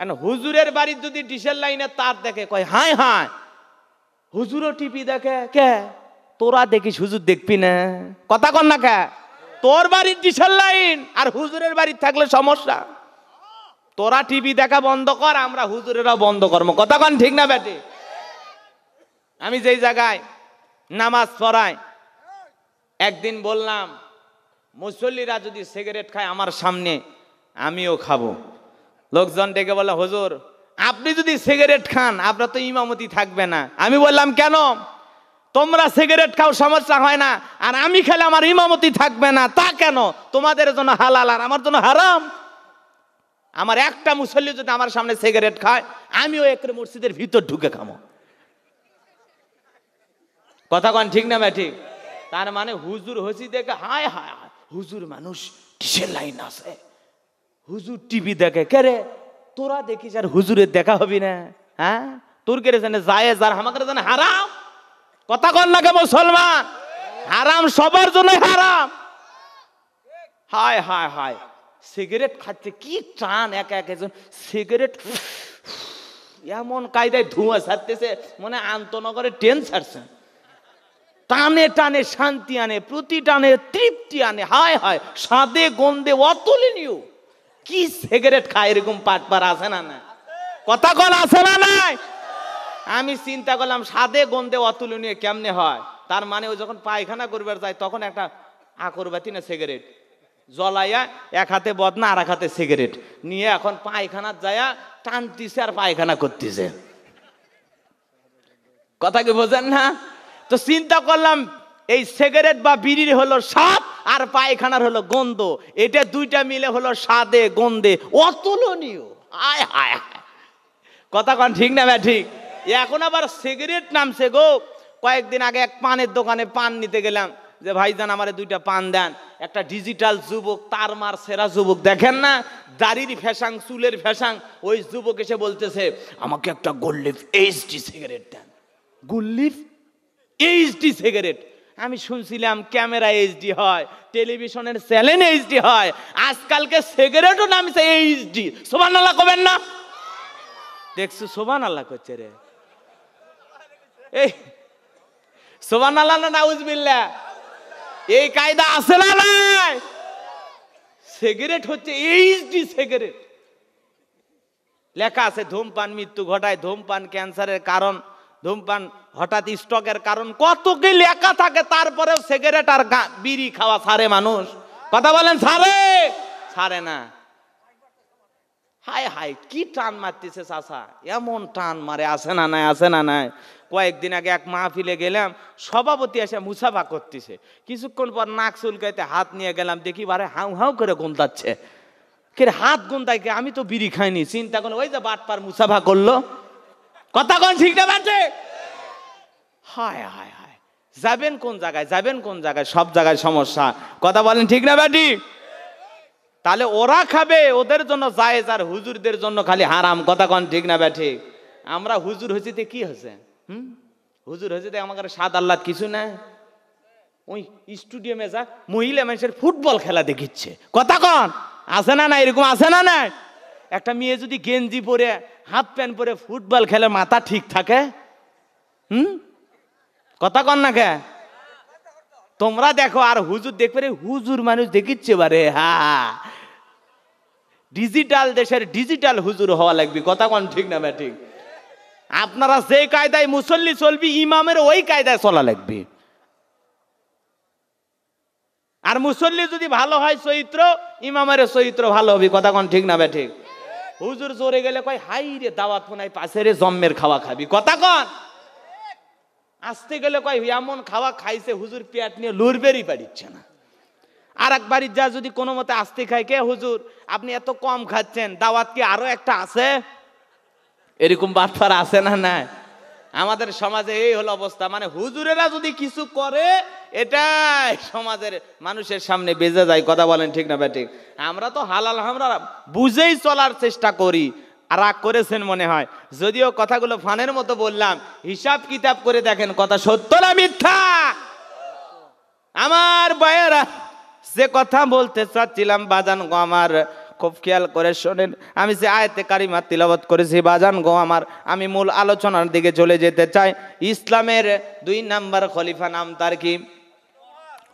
এখন হুজুরের বাড়ির যদি ডিশের লাইনে তার দেখে কয় হায় হায় হুজুরও টিপি দেখে কে তোরা দেখিস হুজুর দেখবি না কথা কন না কে তোর বাড়ির ডিশের লাইন আর হুজুরের বাড়ির থাকলে সমস্যা তোরা টিভি দেখা বন্ধ কর আমরা হুজুরেরাও বন্ধ করবো কথা কন ঠিক না বেটি আমি যেই জায়গায় নামাজ পড়াই একদিন বললাম মুসল্লিরা যদি সিগারেট খায় আমার সামনে আমিও খাবো লোকজন ডেকে বলে হজুর আপনি যদি সিগারেট খান আপনার তো ইমামতি থাকবে না আমি বললাম কেন তোমরা সিগারেট খাও সমস্যা হয় না আর আমি খেলে আমার ইমামতি থাকবে না তা কেন তোমাদের জন্য হালাল আর আমার জন্য হারাম আমার একটা মুসল্লি যদি আমার সামনে সিগারেট খায় আমিও একরে মসজিদের ভিতর ঢুকে খামো কথা কন ঠিক না ঠিক তার মানে হুজুর হসি দেখে হায় হায় হুজুর মানুষ কিসের লাইন আছে হুজুর টিভি দেখে কে রে তোরা দেখিস আর হুজুরের দেখা হবি না হ্যাঁ তোর কে জানে জায়েজ আর আমাকে জানে হারাম কথা কন লাগে মুসলমান হারাম সবার জন্য হারাম হায় হায় হায় সিগারেট খাচ্ছে কি টান এক এক একজন সিগারেট এমন কায়দায় ধোঁয়া ছাড়তেছে মনে আন্তনগরে ট্রেন ছাড়ছে টানে টানে শান্তি আনে প্রতি টানে তৃপ্তি আনে হায় হায় স্বাদে গন্ধে অতুলনীয় কি সিগারেট খায় এরকম পার আছে না না কথা কল আছে না নাই আমি চিন্তা করলাম সাদে গন্ধে অতুলনীয় কেমনে হয় তার মানে ও যখন পায়খানা করবার যায় তখন একটা আকরবাতি না সিগারেট জলাইয়া এক হাতে বদনা আর এক হাতে সিগারেট নিয়ে এখন পায়খানার যায়া টানতিছে আর পায়খানা করতেছে কথা কি বোঝেন না তো চিন্তা করলাম এই সিগারেট বা বিড়ির হলো স্বাদ আর পায়খানার হলো গন্ধ এটা দুইটা মিলে হলো স্বাদে গন্ধে অতুলনীয় আয় হায় কথা কন ঠিক না ভাই ঠিক এখন আবার সিগারেট নামছে গো কয়েকদিন আগে এক পানের দোকানে পান নিতে গেলাম যে ভাইজান আমারে দুইটা পান দেন একটা ডিজিটাল যুবক তার মার সেরা যুবক দেখেন না দাড়ির ফ্যাশাং চুলের ফ্যাশাং ওই যুবক এসে বলতেছে আমাকে একটা গোল্লিফ এইচডি সিগারেট দেন গোল্লিফ এইচডি সিগারেট আমি শুনছিলাম ক্যামেরা এইচডি হয় টেলিভিশনের চ্যানেল এইচডি হয় আজকালকে সিগারেটও নামছে এইচডি সোবান আল্লাহ করবেন না দেখছো সোবান আল্লাহ করছে রে এই সোবান আল্লাহ না নাউজবিল্লা এই কায়দা আছে না নাই সিগারেট হচ্ছে এইচডি সিগারেট লেখা আছে ধূমপান মৃত্যু ঘটায় ধূমপান ক্যান্সারের কারণ ধূমপান হঠাৎ স্টকের কারণ কত কি লেখা থাকে তারপরেও সিগারেট আর বিড়ি খাওয়া সারে মানুষ কথা বলেন সারে সারে না হায় হায় কি টান মারতেছে চাষা এমন টান মারে আসে না নাই আসে না নাই কয়েকদিন আগে এক মাহফিলে গেলাম সভাপতি এসে মুসাফা করতেছে কিছুক্ষণ পর নাক চুলকাইতে হাত নিয়ে গেলাম দেখি বারে হাউ হাউ করে গুন্দাচ্ছে কে হাত গুন্দাইকে আমি তো বিড়ি খাইনি চিন্তা করলো ওই যে বাটপার মুসাফা করলো কথা কন ঠিক না মানছে হায় হায় হায় যাবেন কোন জায়গায় যাবেন কোন জায়গায় সব জায়গায় সমস্যা কথা বলেন ঠিক না ব্যাটি তাহলে ওরা খাবে ওদের জন্য জায়েজ আর হুজুরদের জন্য খালি হারাম কথা কন ঠিক না ব্যাঠি আমরা হুজুর হয়েছিতে কি হয়েছে হুম হুজুর হয়েছিতে আমার সাদ আল্লাহ কিছু না ওই স্টুডিয়ামে যা মহিলা মানুষের ফুটবল খেলা দেখিচ্ছে কথা কন আছে না না এরকম আছে না না একটা মেয়ে যদি গেঞ্জি পরে হাফ প্যান্ট পরে ফুটবল খেলে মাথা ঠিক থাকে হুম কথা কন না কে তোমরা দেখো আর হুজুর দেখবে রে হুজুর মানুষ দেখিচ্ছে বারে হা ডিজিটাল দেশের ডিজিটাল হুজুর হওয়া লাগবে কথা কন ঠিক না ব্যা ঠিক আপনারা যে কায়দায় মুসল্লি চলবি ইমামের ওই কায়দায় চলা লাগবে আর মুসল্লি যদি ভালো হয় চরিত্র ইমামের চরিত্র ভালো হবে কথা কন ঠিক না ব্যা ঠিক হুজুর জোরে গেলে কয় হাই রে দাওয়াত ফোনাই পাশে রে জম্মের খাওয়া খাবি কথা কন আসতে গেলে কয় এমন খাওয়া খাইছে হুজুর পেট নিয়ে বেরই পারিচ্ছে না আর এক বাড়ির যা যদি কোনো মতে আসতে খায় কে হুজুর আপনি এত কম খাচ্ছেন দাওয়াত কি আরো একটা আছে এরকম বাটফার আছে না না আমাদের সমাজে এই হলো অবস্থা মানে হুজুরেরা যদি কিছু করে এটাই সমাজের মানুষের সামনে বেজে যায় কথা বলেন ঠিক না ব্যাটিক আমরা তো হালাল আমরা বুঝেই চলার চেষ্টা করি রাগ করেছেন মনে হয় যদিও কথাগুলো ফানের মতো বললাম হিসাব কিতাব করে দেখেন কথা সত্য না মিথ্যা আমার বায়েরা যে কথা বলতে চাচ্ছিলাম বাজান গো আমার খুব খেয়াল করে শোনেন আমি যে আয়তে কারিমা তিলবত করেছি বাজান গো আমার আমি মূল আলোচনার দিকে চলে যেতে চাই ইসলামের দুই নাম্বার খলিফা নাম তার কি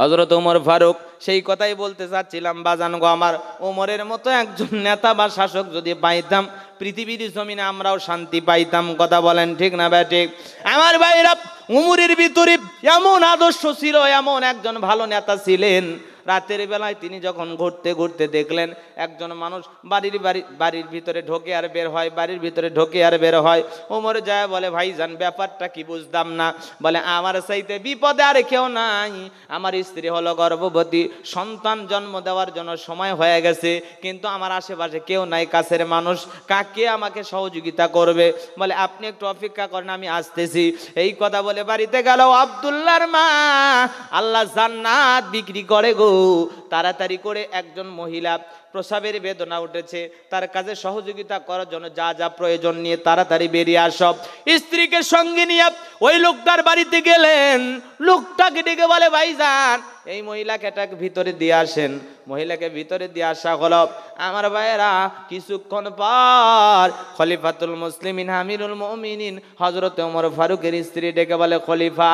হজরত ওমর ফারুক সেই কথাই বলতে চাচ্ছিলাম বাজান গো আমার ওমরের মতো একজন নেতা বা শাসক যদি পাইতাম পৃথিবীর জমিনে আমরাও শান্তি পাইতাম কথা বলেন ঠিক না ঠিক আমার ভাইরা উমরের ভিতরে এমন আদর্শ ছিল এমন একজন ভালো নেতা ছিলেন রাতের বেলায় তিনি যখন ঘুরতে ঘুরতে দেখলেন একজন মানুষ বাড়ির বাড়ি বাড়ির ভিতরে ঢোকে আর বের হয় বাড়ির ভিতরে ঢোকে আর বের হয় ওমর যায় বলে ভাই যান ব্যাপারটা কি বুঝতাম না বলে আমার সাইতে বিপদে আর কেউ নাই আমার স্ত্রী হলো গর্ভবতী সন্তান জন্ম দেওয়ার জন্য সময় হয়ে গেছে কিন্তু আমার আশেপাশে কেউ নাই কাছের মানুষ কাকে আমাকে সহযোগিতা করবে বলে আপনি একটু অপেক্ষা করেন আমি আসতেছি এই কথা বলে বাড়িতে গেল আবদুল্লার মা আল্লাহ জান্নাত বিক্রি করে গো তাড়াতাড়ি করে একজন মহিলা প্রসাবের বেদনা উঠেছে তার কাজে সহযোগিতা করার জন্য যা যা প্রয়োজন নিয়ে তাড়াতাড়ি বেরিয়ে আসব স্ত্রীকে সঙ্গে নিয়ে ওই লোকটার বাড়িতে গেলেন লোকটাকে ডেকে বলে ভাইজান এই মহিলাকে এটাকে ভিতরে দিয়ে আসেন মহিলাকে ভিতরে দিয়ে আসা হল আমার ভাইয়েরা কিছুক্ষণ পর খলিফাতুল মুসলিমিন হামিরুল মমিনিন হজরত ওমর ফারুকের স্ত্রী ডেকে বলে খলিফা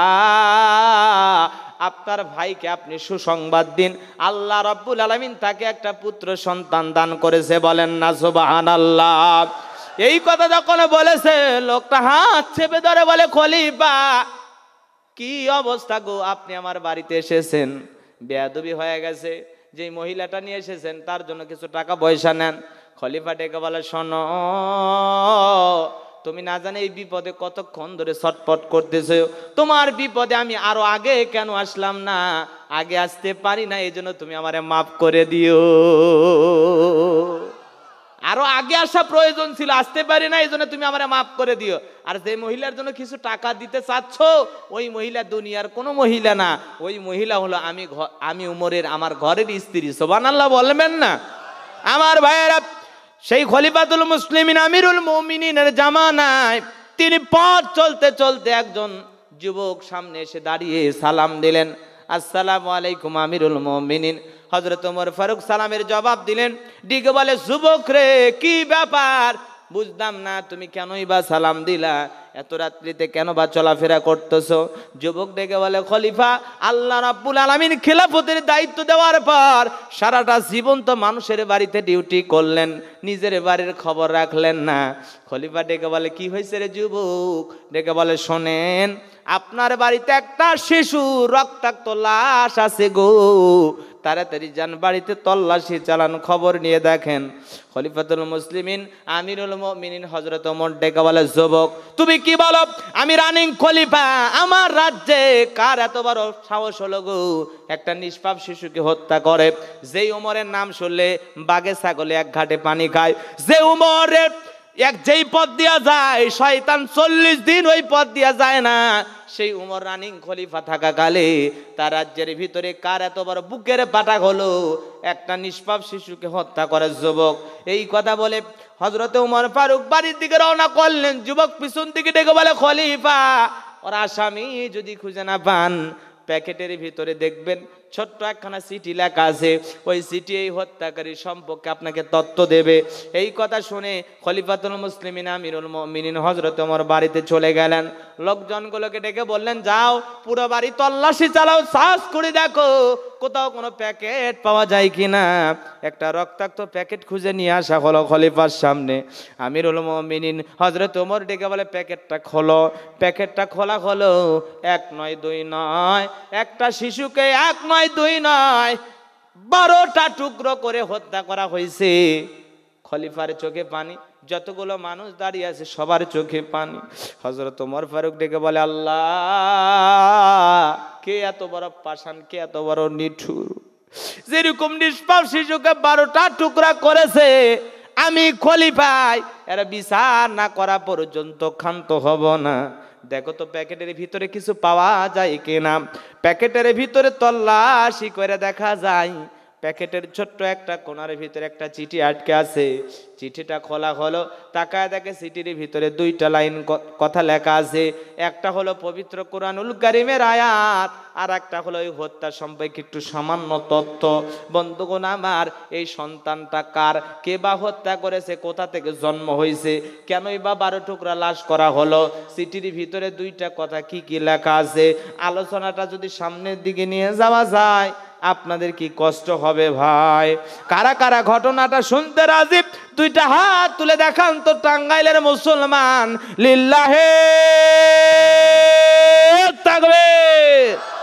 আপনার ভাইকে আপনি সুসংবাদ দিন আল্লাহ রব্বুল আলমিন তাকে একটা পুত্র সন্তান দান করেছে বলেন না সুবাহান আল্লাহ এই কথা যখন বলেছে লোকটা হাত চেপে ধরে বলে খলিফা কি অবস্থা গো আপনি আমার বাড়িতে এসেছেন বেয়াদবি হয়ে গেছে যে মহিলাটা নিয়ে এসেছেন তার জন্য কিছু টাকা পয়সা নেন খলিফা ডেকে বলে শোনো তুমি না জানে এই বিপদে কতক্ষণ ধরে ছটপট করতেছ তোমার বিপদে আমি আরো আগে কেন আসলাম না আগে আসতে পারি না এই জন্য তুমি আমারে মাফ করে দিও আরো আগে আসা প্রয়োজন ছিল আসতে পারি না এই জন্য তুমি আমার মাফ করে দিও আর যে মহিলার জন্য কিছু টাকা দিতে চাচ্ছ ওই মহিলা দুনিয়ার কোনো মহিলা না ওই মহিলা হলো আমি আমি উমরের আমার ঘরের স্ত্রী সোবান আল্লাহ বলবেন না আমার ভাইয়েরা সেই খলিফাতুল মুসলিমিন আমিরুল মৌমিনের জামানায় তিনি পথ চলতে চলতে একজন যুবক সামনে এসে দাঁড়িয়ে সালাম দিলেন আসসালামু আলাইকুম আমিরুল মমিনিন হজরত ওমর ফারুক সালামের জবাব দিলেন ডিগে বলে যুবক রে কি ব্যাপার বুঝতাম না তুমি কেনই বা সালাম দিলা এত রাত্রিতে কেন বা চলাফেরা করতেছ যুবক ডেকে বলে খলিফা আল্লাহ রাব্বুল আলমিন খেলাফতের দায়িত্ব দেওয়ার পর সারাটা জীবন তো মানুষের বাড়িতে ডিউটি করলেন নিজের বাড়ির খবর রাখলেন না খলিফা ডেকে বলে কি হয়েছে রে যুবক ডেকে বলে শোনেন আপনার বাড়িতে একটা শিশু রক্তাক্ত লাশ আছে গো তাড়াতাড়ি যান বাড়িতে তল্লাশি চালান খবর নিয়ে দেখেন খলিফাতুল মুসলিমিন আমিরুল মিনিন হজরত ওমর ডেকাওয়ালা যুবক তুমি কি বলো আমি রানিং খলিফা আমার রাজ্যে কার এত বড় সাহস হল গো একটা নিষ্পাপ শিশুকে হত্যা করে যেই উমরের নাম শুনলে বাগে ছাগলে এক ঘাটে পানি খায় যে উমরের এক যেই পথ দিয়া যায় শয়তান চল্লিশ দিন ওই পথ দিয়া যায় না সেই উমর রানিং খলিফা থাকাকালে তার রাজ্যের ভিতরে কার এত বড় বুকের পাটা হলো একটা নিষ্পাপ শিশুকে হত্যা করে যুবক এই কথা বলে হজরত উমর ফারুক বাড়ির দিকে রওনা করলেন যুবক পিছন দিকে ডেকে বলে খলিফা ওর আসামি যদি খুঁজে না পান প্যাকেটের ভিতরে দেখবেন ছোট্ট একখানা সিটি লেখা আছে ওই সিটি এই হত্যাকারী সম্পর্কে আপনাকে তত্ত্ব দেবে এই কথা শুনে খলিফাতুল মুসলিমিন আমিরুল মিনিন হজরত আমার বাড়িতে চলে গেলেন লোকজনগুলোকে ডেকে বললেন যাও পুরো বাড়ি তল্লাশি চালাও সাহস করে দেখো কোথাও কোনো প্যাকেট পাওয়া যায় কি না একটা রক্তাক্ত প্যাকেট খুঁজে নিয়ে আসা হলো খলিফার সামনে আমিরুল মিনিন হজরত ওমর ডেকে বলে প্যাকেটটা খোলো প্যাকেটটা খোলা হলো এক নয় দুই নয় একটা শিশুকে এক নয় দুই নয় বারোটা টুকরো করে হত্যা করা হয়েছে খলিফার চোখে পানি যতগুলো মানুষ দাঁড়িয়ে আছে সবার চোখে পানি হজরত ওমর ফারুক ডেকে বলে আল্লাহ কে এত বড় পাশান কে এত বড় নিঠুর যেরকম নিষ্পাপ শিশুকে বারোটা টুকরা করেছে আমি পাই এরা বিচার না করা পর্যন্ত ক্ষান্ত হব না দেখো তো প্যাকেটের ভিতরে কিছু পাওয়া যায় কিনা প্যাকেটের ভিতরে তল্লাশি করে দেখা যায় প্যাকেটের ছোট্ট একটা কোনার ভিতরে একটা চিঠি আটকে আছে চিঠিটা খোলা হলো তাকায় দেখে চিঠির ভিতরে দুইটা লাইন কথা লেখা আছে একটা হলো পবিত্র কোরআনুল কারিমের আয়াত আর একটা হলো এই হত্যা সম্পর্কে একটু সামান্য তথ্য বন্ধুগণ আমার এই সন্তানটা কার কে বা হত্যা করেছে কোথা থেকে জন্ম হয়েছে কেনই বা বারো টুকরা লাশ করা হলো চিঠির ভিতরে দুইটা কথা কি কি লেখা আছে আলোচনাটা যদি সামনের দিকে নিয়ে যাওয়া যায় আপনাদের কি কষ্ট হবে ভাই কারা কারা ঘটনাটা শুনতে রাজীব দুইটা হাত তুলে দেখান তো টাঙ্গাইলের মুসলমান লিল্লাহে তাকবীর